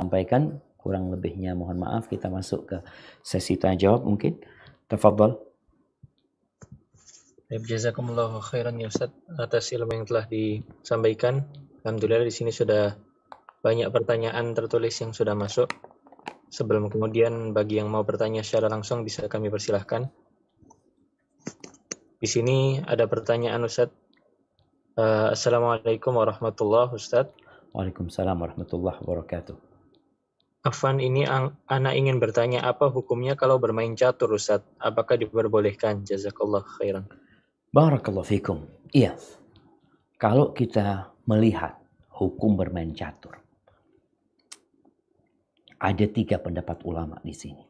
sampaikan kurang lebihnya mohon maaf kita masuk ke sesi tanya jawab mungkin tafadhol Baik, jazakumullah khairan ya Ustaz atas ilmu yang telah disampaikan. Alhamdulillah di sini sudah banyak pertanyaan tertulis yang sudah masuk. Sebelum kemudian bagi yang mau bertanya secara langsung bisa kami persilahkan. Di sini ada pertanyaan Ustaz. Eh, Assalamualaikum warahmatullahi Ustaz. Waalaikumsalam warahmatullahi wabarakatuh. Afan ini anak ingin bertanya apa hukumnya kalau bermain catur Ustaz? Apakah diperbolehkan? Jazakallah khairan. Barakallahu fikum. Iya. Kalau kita melihat hukum bermain catur. Ada tiga pendapat ulama di sini.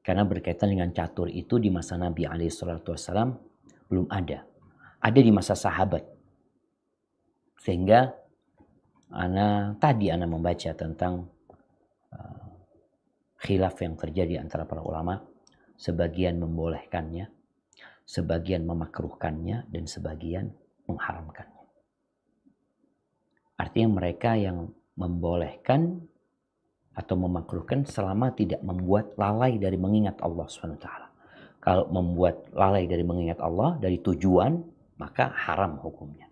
Karena berkaitan dengan catur itu di masa Nabi Alaihissalam belum ada. Ada di masa sahabat. Sehingga Ana tadi Ana membaca tentang khilaf yang terjadi antara para ulama, sebagian membolehkannya, sebagian memakruhkannya, dan sebagian mengharamkannya. Artinya mereka yang membolehkan atau memakruhkan selama tidak membuat lalai dari mengingat Allah SWT. Kalau membuat lalai dari mengingat Allah, dari tujuan, maka haram hukumnya.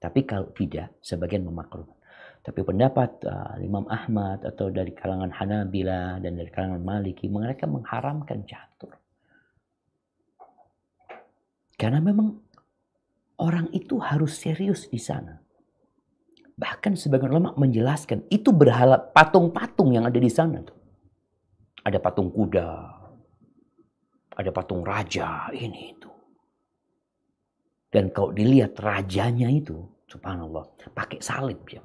Tapi kalau tidak, sebagian memakruh. Tapi pendapat uh, Imam Ahmad atau dari kalangan Hanabila dan dari kalangan Maliki, mereka mengharamkan catur. Karena memang orang itu harus serius di sana. Bahkan sebagian ulama menjelaskan itu berhala patung-patung yang ada di sana tuh. Ada patung kuda, ada patung raja, ini itu. Dan kalau dilihat rajanya itu, subhanallah, pakai salib ya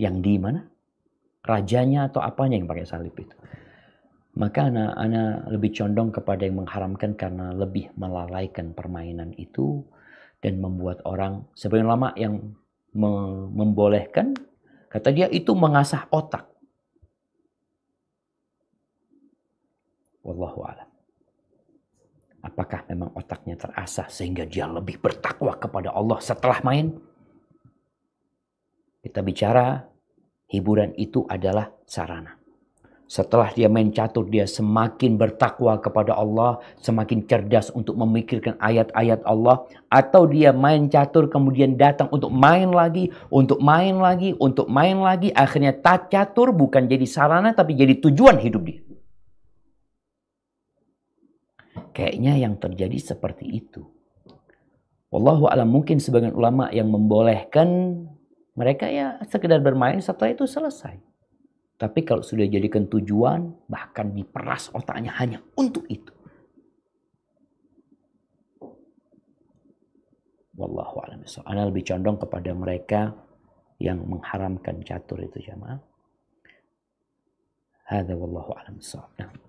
yang di mana? Rajanya atau apanya yang pakai salib itu. Maka anak-anak lebih condong kepada yang mengharamkan karena lebih melalaikan permainan itu dan membuat orang sebagian lama yang membolehkan kata dia itu mengasah otak. Wallahu alam. Apakah memang otaknya terasah sehingga dia lebih bertakwa kepada Allah setelah main? Kita bicara hiburan itu adalah sarana. Setelah dia main catur, dia semakin bertakwa kepada Allah, semakin cerdas untuk memikirkan ayat-ayat Allah, atau dia main catur kemudian datang untuk main lagi, untuk main lagi, untuk main lagi, akhirnya tak catur bukan jadi sarana tapi jadi tujuan hidup dia. Kayaknya yang terjadi seperti itu. Wallahu alam mungkin sebagian ulama yang membolehkan mereka ya sekedar bermain setelah itu selesai. Tapi kalau sudah jadikan tujuan, bahkan diperas otaknya hanya untuk itu. Wallahu a'lam Soalnya lebih condong kepada mereka yang mengharamkan catur itu jamaah. Hada wallahu a'lam Nah.